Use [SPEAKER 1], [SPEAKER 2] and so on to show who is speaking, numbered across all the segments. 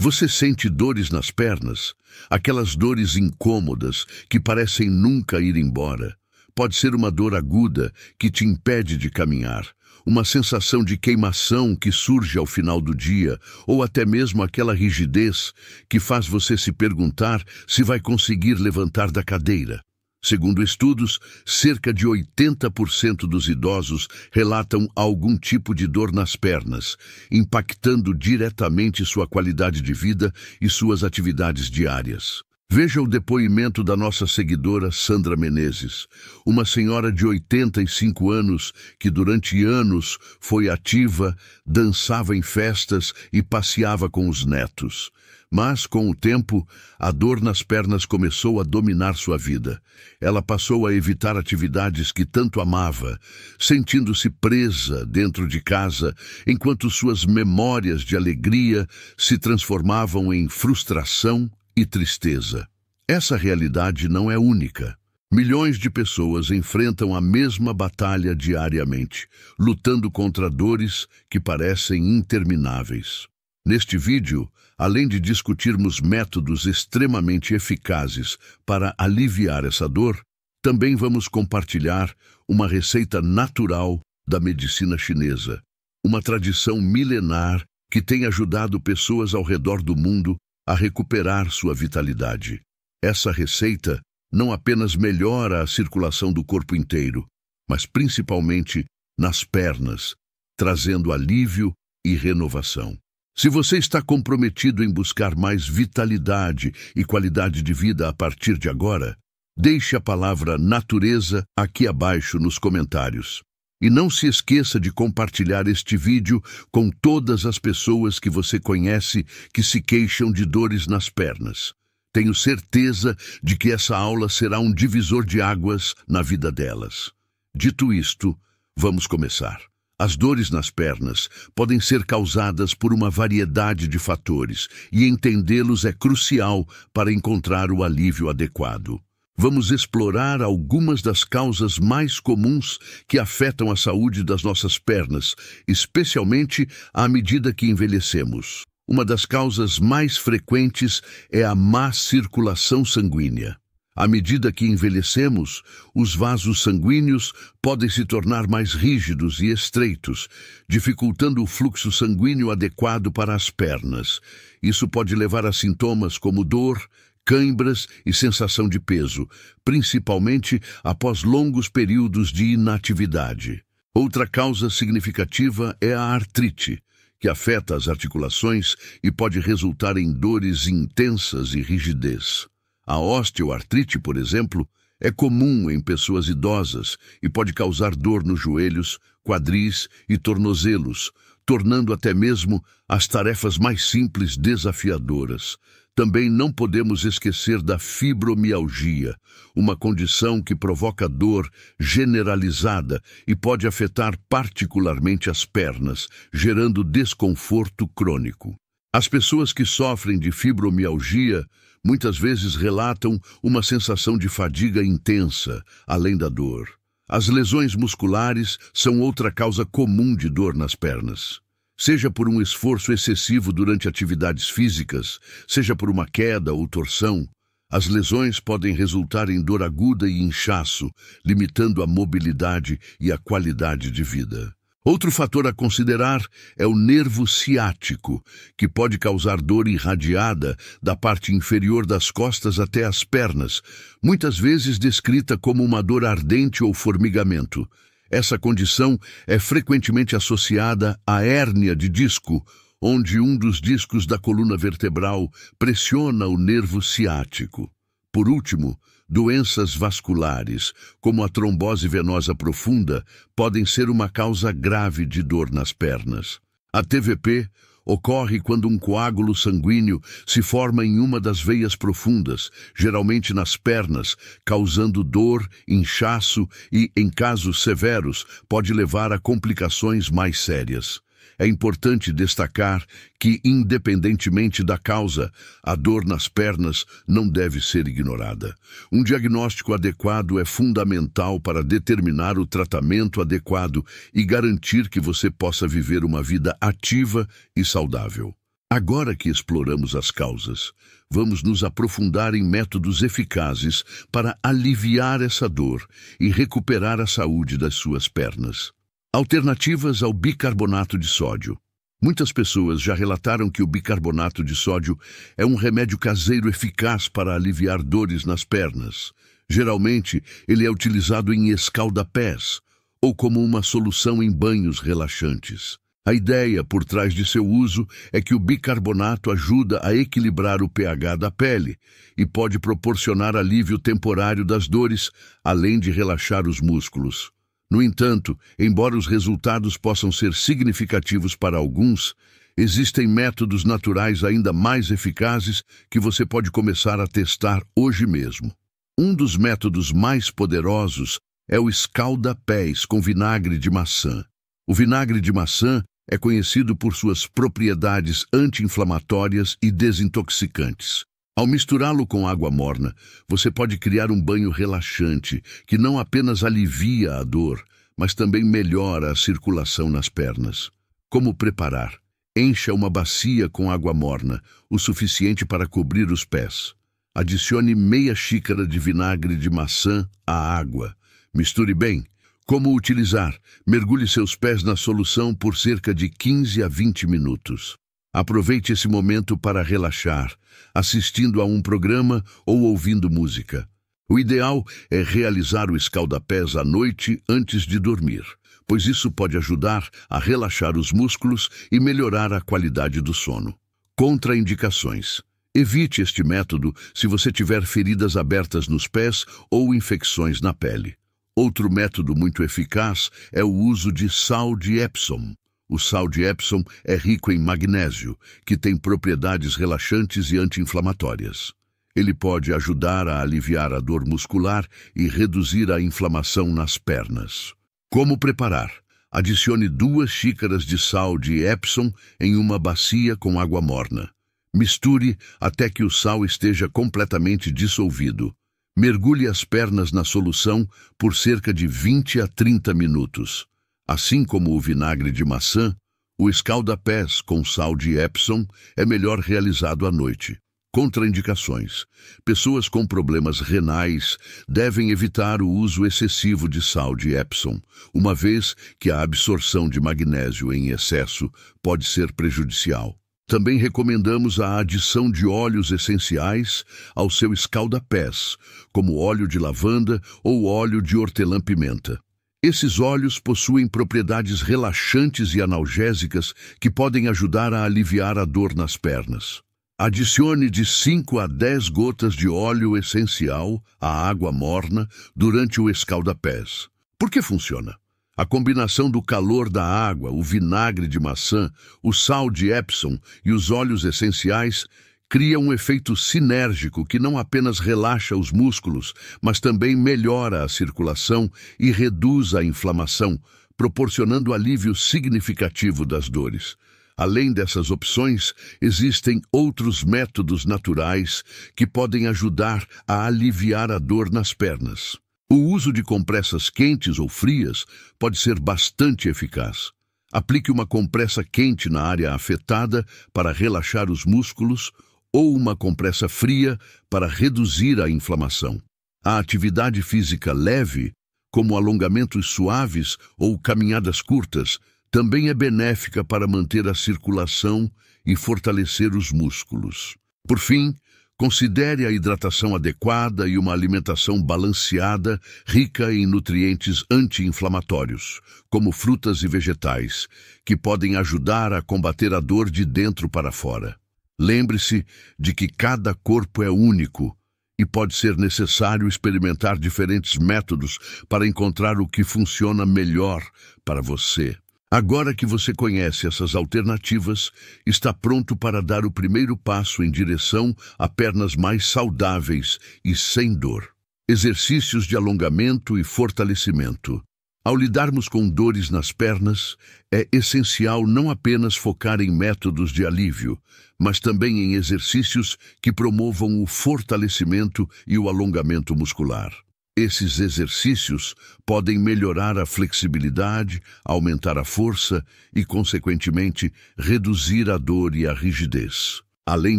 [SPEAKER 1] Você sente dores nas pernas? Aquelas dores incômodas que parecem nunca ir embora. Pode ser uma dor aguda que te impede de caminhar, uma sensação de queimação que surge ao final do dia, ou até mesmo aquela rigidez que faz você se perguntar se vai conseguir levantar da cadeira. Segundo estudos, cerca de 80% dos idosos relatam algum tipo de dor nas pernas, impactando diretamente sua qualidade de vida e suas atividades diárias. Veja o depoimento da nossa seguidora Sandra Menezes, uma senhora de 85 anos que durante anos foi ativa, dançava em festas e passeava com os netos. Mas, com o tempo, a dor nas pernas começou a dominar sua vida. Ela passou a evitar atividades que tanto amava, sentindo-se presa dentro de casa, enquanto suas memórias de alegria se transformavam em frustração e tristeza. Essa realidade não é única. Milhões de pessoas enfrentam a mesma batalha diariamente, lutando contra dores que parecem intermináveis. Neste vídeo, além de discutirmos métodos extremamente eficazes para aliviar essa dor, também vamos compartilhar uma receita natural da medicina chinesa, uma tradição milenar que tem ajudado pessoas ao redor do mundo a recuperar sua vitalidade. Essa receita não apenas melhora a circulação do corpo inteiro, mas principalmente nas pernas, trazendo alívio e renovação. Se você está comprometido em buscar mais vitalidade e qualidade de vida a partir de agora, deixe a palavra natureza aqui abaixo nos comentários. E não se esqueça de compartilhar este vídeo com todas as pessoas que você conhece que se queixam de dores nas pernas. Tenho certeza de que essa aula será um divisor de águas na vida delas. Dito isto, vamos começar. As dores nas pernas podem ser causadas por uma variedade de fatores e entendê-los é crucial para encontrar o alívio adequado vamos explorar algumas das causas mais comuns que afetam a saúde das nossas pernas, especialmente à medida que envelhecemos. Uma das causas mais frequentes é a má circulação sanguínea. À medida que envelhecemos, os vasos sanguíneos podem se tornar mais rígidos e estreitos, dificultando o fluxo sanguíneo adequado para as pernas. Isso pode levar a sintomas como dor, cãibras e sensação de peso, principalmente após longos períodos de inatividade. Outra causa significativa é a artrite, que afeta as articulações e pode resultar em dores intensas e rigidez. A osteoartrite, por exemplo, é comum em pessoas idosas e pode causar dor nos joelhos, quadris e tornozelos, tornando até mesmo as tarefas mais simples desafiadoras. Também não podemos esquecer da fibromialgia, uma condição que provoca dor generalizada e pode afetar particularmente as pernas, gerando desconforto crônico. As pessoas que sofrem de fibromialgia muitas vezes relatam uma sensação de fadiga intensa, além da dor. As lesões musculares são outra causa comum de dor nas pernas seja por um esforço excessivo durante atividades físicas, seja por uma queda ou torção, as lesões podem resultar em dor aguda e inchaço, limitando a mobilidade e a qualidade de vida. Outro fator a considerar é o nervo ciático, que pode causar dor irradiada da parte inferior das costas até as pernas, muitas vezes descrita como uma dor ardente ou formigamento. Essa condição é frequentemente associada à hérnia de disco, onde um dos discos da coluna vertebral pressiona o nervo ciático. Por último, doenças vasculares, como a trombose venosa profunda, podem ser uma causa grave de dor nas pernas. A TVP ocorre quando um coágulo sanguíneo se forma em uma das veias profundas, geralmente nas pernas, causando dor, inchaço e, em casos severos, pode levar a complicações mais sérias. É importante destacar que, independentemente da causa, a dor nas pernas não deve ser ignorada. Um diagnóstico adequado é fundamental para determinar o tratamento adequado e garantir que você possa viver uma vida ativa e saudável. Agora que exploramos as causas, vamos nos aprofundar em métodos eficazes para aliviar essa dor e recuperar a saúde das suas pernas. Alternativas ao bicarbonato de sódio. Muitas pessoas já relataram que o bicarbonato de sódio é um remédio caseiro eficaz para aliviar dores nas pernas. Geralmente, ele é utilizado em escaldapés ou como uma solução em banhos relaxantes. A ideia por trás de seu uso é que o bicarbonato ajuda a equilibrar o pH da pele e pode proporcionar alívio temporário das dores, além de relaxar os músculos. No entanto, embora os resultados possam ser significativos para alguns, existem métodos naturais ainda mais eficazes que você pode começar a testar hoje mesmo. Um dos métodos mais poderosos é o escalda-pés com vinagre de maçã. O vinagre de maçã é conhecido por suas propriedades anti-inflamatórias e desintoxicantes. Ao misturá-lo com água morna, você pode criar um banho relaxante que não apenas alivia a dor, mas também melhora a circulação nas pernas. Como preparar? Encha uma bacia com água morna, o suficiente para cobrir os pés. Adicione meia xícara de vinagre de maçã à água. Misture bem. Como utilizar? Mergulhe seus pés na solução por cerca de 15 a 20 minutos. Aproveite esse momento para relaxar, assistindo a um programa ou ouvindo música. O ideal é realizar o escaldapés à noite antes de dormir, pois isso pode ajudar a relaxar os músculos e melhorar a qualidade do sono. Contraindicações. Evite este método se você tiver feridas abertas nos pés ou infecções na pele. Outro método muito eficaz é o uso de sal de Epsom, o sal de Epsom é rico em magnésio, que tem propriedades relaxantes e anti-inflamatórias. Ele pode ajudar a aliviar a dor muscular e reduzir a inflamação nas pernas. Como preparar? Adicione duas xícaras de sal de Epsom em uma bacia com água morna. Misture até que o sal esteja completamente dissolvido. Mergulhe as pernas na solução por cerca de 20 a 30 minutos. Assim como o vinagre de maçã, o escalda-pés com sal de Epsom é melhor realizado à noite. Contraindicações. Pessoas com problemas renais devem evitar o uso excessivo de sal de Epsom, uma vez que a absorção de magnésio em excesso pode ser prejudicial. Também recomendamos a adição de óleos essenciais ao seu escalda-pés, como óleo de lavanda ou óleo de hortelã-pimenta. Esses óleos possuem propriedades relaxantes e analgésicas que podem ajudar a aliviar a dor nas pernas. Adicione de 5 a 10 gotas de óleo essencial à água morna durante o escalda-pés. Por que funciona? A combinação do calor da água, o vinagre de maçã, o sal de Epsom e os óleos essenciais cria um efeito sinérgico que não apenas relaxa os músculos, mas também melhora a circulação e reduz a inflamação, proporcionando alívio significativo das dores. Além dessas opções, existem outros métodos naturais que podem ajudar a aliviar a dor nas pernas. O uso de compressas quentes ou frias pode ser bastante eficaz. Aplique uma compressa quente na área afetada para relaxar os músculos ou uma compressa fria para reduzir a inflamação. A atividade física leve, como alongamentos suaves ou caminhadas curtas, também é benéfica para manter a circulação e fortalecer os músculos. Por fim, considere a hidratação adequada e uma alimentação balanceada, rica em nutrientes anti-inflamatórios, como frutas e vegetais, que podem ajudar a combater a dor de dentro para fora. Lembre-se de que cada corpo é único e pode ser necessário experimentar diferentes métodos para encontrar o que funciona melhor para você. Agora que você conhece essas alternativas, está pronto para dar o primeiro passo em direção a pernas mais saudáveis e sem dor. Exercícios de alongamento e fortalecimento. Ao lidarmos com dores nas pernas, é essencial não apenas focar em métodos de alívio, mas também em exercícios que promovam o fortalecimento e o alongamento muscular. Esses exercícios podem melhorar a flexibilidade, aumentar a força e, consequentemente, reduzir a dor e a rigidez. Além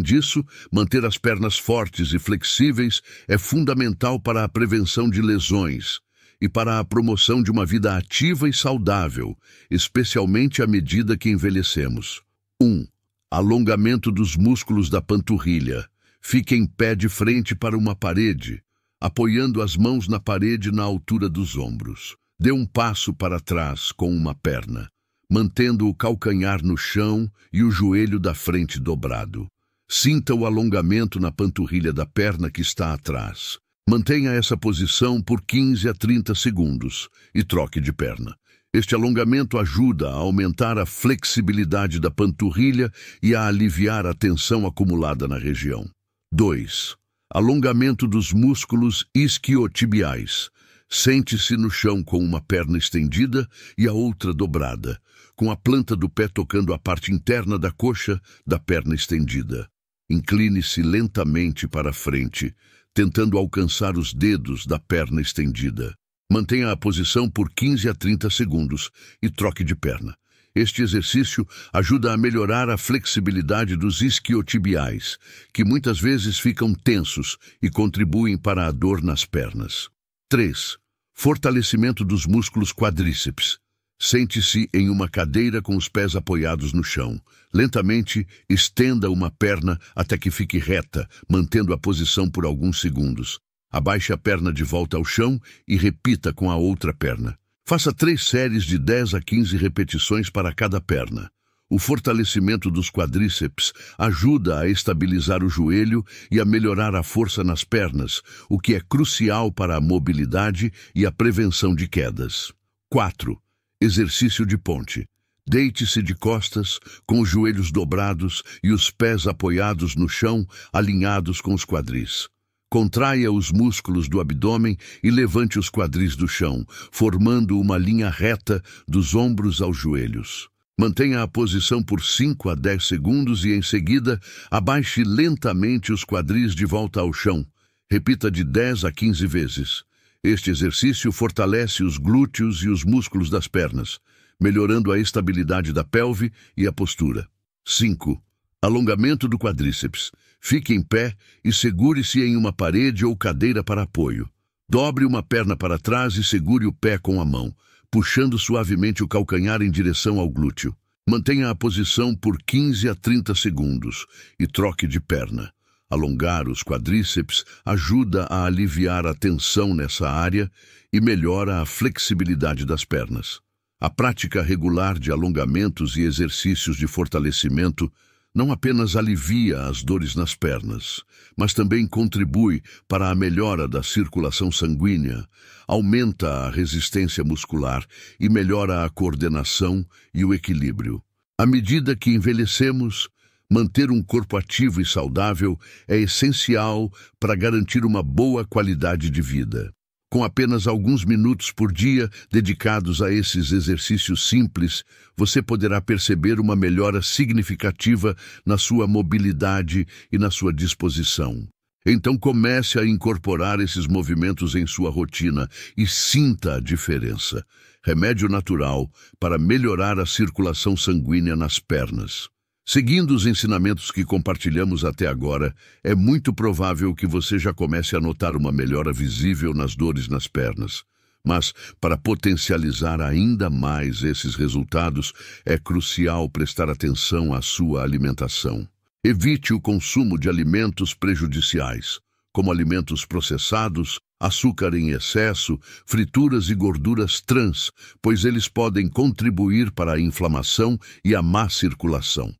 [SPEAKER 1] disso, manter as pernas fortes e flexíveis é fundamental para a prevenção de lesões, e para a promoção de uma vida ativa e saudável, especialmente à medida que envelhecemos. 1. Um, alongamento dos músculos da panturrilha. Fique em pé de frente para uma parede, apoiando as mãos na parede na altura dos ombros. Dê um passo para trás com uma perna, mantendo o calcanhar no chão e o joelho da frente dobrado. Sinta o alongamento na panturrilha da perna que está atrás. Mantenha essa posição por 15 a 30 segundos e troque de perna. Este alongamento ajuda a aumentar a flexibilidade da panturrilha e a aliviar a tensão acumulada na região. 2. Alongamento dos músculos isquiotibiais. Sente-se no chão com uma perna estendida e a outra dobrada, com a planta do pé tocando a parte interna da coxa da perna estendida. Incline-se lentamente para frente, tentando alcançar os dedos da perna estendida. Mantenha a posição por 15 a 30 segundos e troque de perna. Este exercício ajuda a melhorar a flexibilidade dos isquiotibiais, que muitas vezes ficam tensos e contribuem para a dor nas pernas. 3. Fortalecimento dos músculos quadríceps. Sente-se em uma cadeira com os pés apoiados no chão. Lentamente, estenda uma perna até que fique reta, mantendo a posição por alguns segundos. Abaixe a perna de volta ao chão e repita com a outra perna. Faça três séries de 10 a 15 repetições para cada perna. O fortalecimento dos quadríceps ajuda a estabilizar o joelho e a melhorar a força nas pernas, o que é crucial para a mobilidade e a prevenção de quedas. 4. Exercício de ponte. Deite-se de costas, com os joelhos dobrados e os pés apoiados no chão, alinhados com os quadris. Contraia os músculos do abdômen e levante os quadris do chão, formando uma linha reta dos ombros aos joelhos. Mantenha a posição por 5 a 10 segundos e, em seguida, abaixe lentamente os quadris de volta ao chão. Repita de 10 a 15 vezes. Este exercício fortalece os glúteos e os músculos das pernas, melhorando a estabilidade da pelve e a postura. 5. Alongamento do quadríceps. Fique em pé e segure-se em uma parede ou cadeira para apoio. Dobre uma perna para trás e segure o pé com a mão, puxando suavemente o calcanhar em direção ao glúteo. Mantenha a posição por 15 a 30 segundos e troque de perna. Alongar os quadríceps ajuda a aliviar a tensão nessa área e melhora a flexibilidade das pernas. A prática regular de alongamentos e exercícios de fortalecimento não apenas alivia as dores nas pernas, mas também contribui para a melhora da circulação sanguínea, aumenta a resistência muscular e melhora a coordenação e o equilíbrio. À medida que envelhecemos, Manter um corpo ativo e saudável é essencial para garantir uma boa qualidade de vida. Com apenas alguns minutos por dia dedicados a esses exercícios simples, você poderá perceber uma melhora significativa na sua mobilidade e na sua disposição. Então comece a incorporar esses movimentos em sua rotina e sinta a diferença. Remédio natural para melhorar a circulação sanguínea nas pernas. Seguindo os ensinamentos que compartilhamos até agora, é muito provável que você já comece a notar uma melhora visível nas dores nas pernas. Mas, para potencializar ainda mais esses resultados, é crucial prestar atenção à sua alimentação. Evite o consumo de alimentos prejudiciais, como alimentos processados, açúcar em excesso, frituras e gorduras trans, pois eles podem contribuir para a inflamação e a má circulação.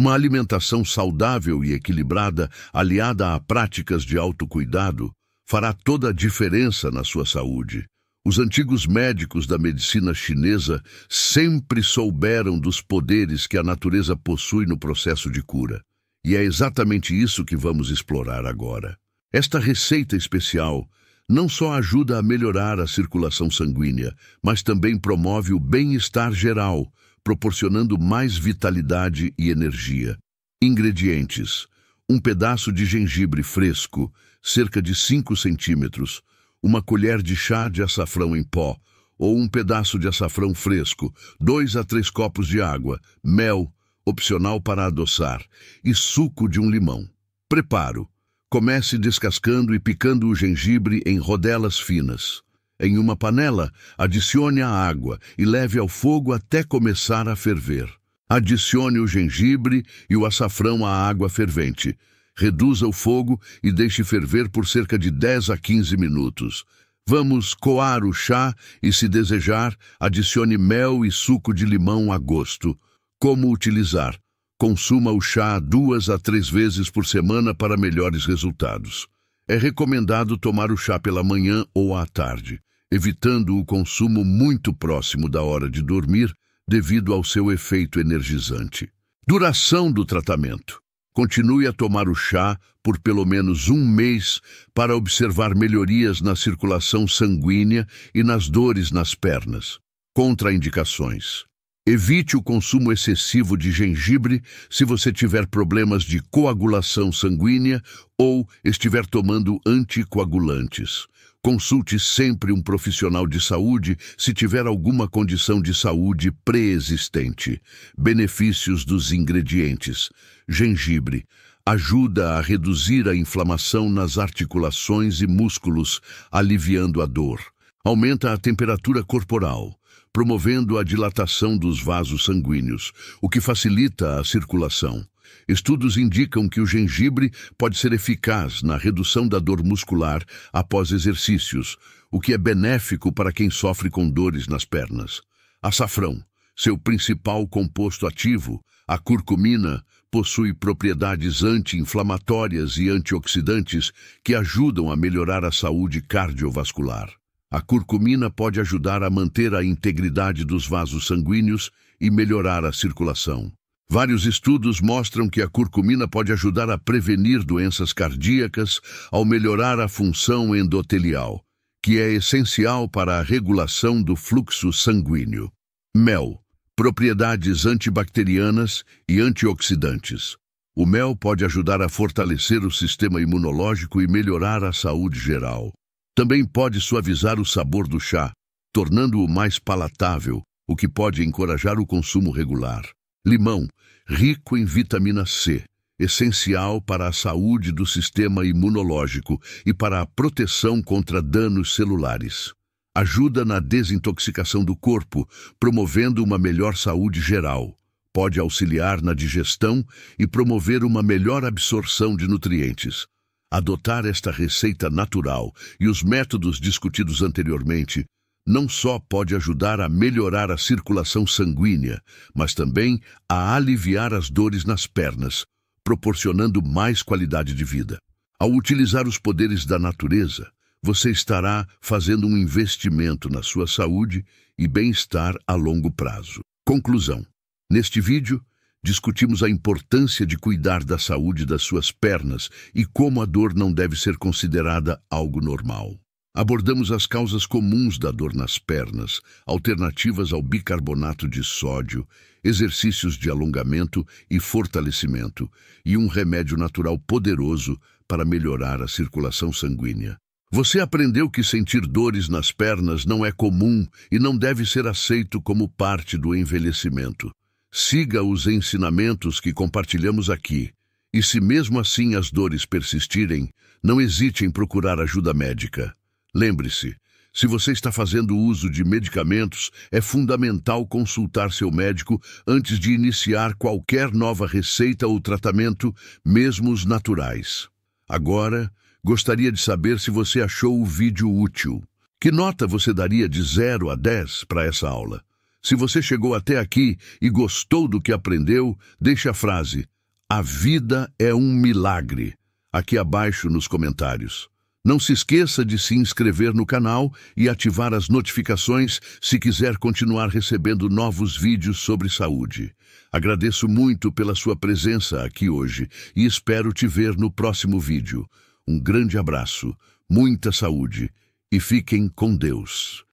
[SPEAKER 1] Uma alimentação saudável e equilibrada, aliada a práticas de autocuidado, fará toda a diferença na sua saúde. Os antigos médicos da medicina chinesa sempre souberam dos poderes que a natureza possui no processo de cura. E é exatamente isso que vamos explorar agora. Esta receita especial não só ajuda a melhorar a circulação sanguínea, mas também promove o bem-estar geral, proporcionando mais vitalidade e energia. Ingredientes: um pedaço de gengibre fresco, cerca de 5 centímetros, uma colher de chá de açafrão em pó ou um pedaço de açafrão fresco, 2 a 3 copos de água, mel, opcional para adoçar, e suco de um limão. Preparo: comece descascando e picando o gengibre em rodelas finas. Em uma panela, adicione a água e leve ao fogo até começar a ferver. Adicione o gengibre e o açafrão à água fervente. Reduza o fogo e deixe ferver por cerca de 10 a 15 minutos. Vamos coar o chá e, se desejar, adicione mel e suco de limão a gosto. Como utilizar? Consuma o chá duas a três vezes por semana para melhores resultados. É recomendado tomar o chá pela manhã ou à tarde evitando o consumo muito próximo da hora de dormir devido ao seu efeito energizante. Duração do tratamento. Continue a tomar o chá por pelo menos um mês para observar melhorias na circulação sanguínea e nas dores nas pernas. Contraindicações. Evite o consumo excessivo de gengibre se você tiver problemas de coagulação sanguínea ou estiver tomando anticoagulantes. Consulte sempre um profissional de saúde se tiver alguma condição de saúde pré-existente. Benefícios dos ingredientes: gengibre ajuda a reduzir a inflamação nas articulações e músculos, aliviando a dor. Aumenta a temperatura corporal, promovendo a dilatação dos vasos sanguíneos, o que facilita a circulação. Estudos indicam que o gengibre pode ser eficaz na redução da dor muscular após exercícios, o que é benéfico para quem sofre com dores nas pernas. Açafrão, seu principal composto ativo, a curcumina, possui propriedades anti-inflamatórias e antioxidantes que ajudam a melhorar a saúde cardiovascular. A curcumina pode ajudar a manter a integridade dos vasos sanguíneos e melhorar a circulação. Vários estudos mostram que a curcumina pode ajudar a prevenir doenças cardíacas ao melhorar a função endotelial, que é essencial para a regulação do fluxo sanguíneo. Mel, propriedades antibacterianas e antioxidantes. O mel pode ajudar a fortalecer o sistema imunológico e melhorar a saúde geral. Também pode suavizar o sabor do chá, tornando-o mais palatável, o que pode encorajar o consumo regular. Limão, rico em vitamina C, essencial para a saúde do sistema imunológico e para a proteção contra danos celulares. Ajuda na desintoxicação do corpo, promovendo uma melhor saúde geral. Pode auxiliar na digestão e promover uma melhor absorção de nutrientes. Adotar esta receita natural e os métodos discutidos anteriormente não só pode ajudar a melhorar a circulação sanguínea, mas também a aliviar as dores nas pernas, proporcionando mais qualidade de vida. Ao utilizar os poderes da natureza, você estará fazendo um investimento na sua saúde e bem-estar a longo prazo. Conclusão. Neste vídeo, discutimos a importância de cuidar da saúde das suas pernas e como a dor não deve ser considerada algo normal. Abordamos as causas comuns da dor nas pernas, alternativas ao bicarbonato de sódio, exercícios de alongamento e fortalecimento e um remédio natural poderoso para melhorar a circulação sanguínea. Você aprendeu que sentir dores nas pernas não é comum e não deve ser aceito como parte do envelhecimento. Siga os ensinamentos que compartilhamos aqui. E se mesmo assim as dores persistirem, não hesite em procurar ajuda médica. Lembre-se, se você está fazendo uso de medicamentos, é fundamental consultar seu médico antes de iniciar qualquer nova receita ou tratamento, mesmo os naturais. Agora, gostaria de saber se você achou o vídeo útil. Que nota você daria de 0 a 10 para essa aula? Se você chegou até aqui e gostou do que aprendeu, deixe a frase A vida é um milagre aqui abaixo nos comentários. Não se esqueça de se inscrever no canal e ativar as notificações se quiser continuar recebendo novos vídeos sobre saúde. Agradeço muito pela sua presença aqui hoje e espero te ver no próximo vídeo. Um grande abraço, muita saúde e fiquem com Deus.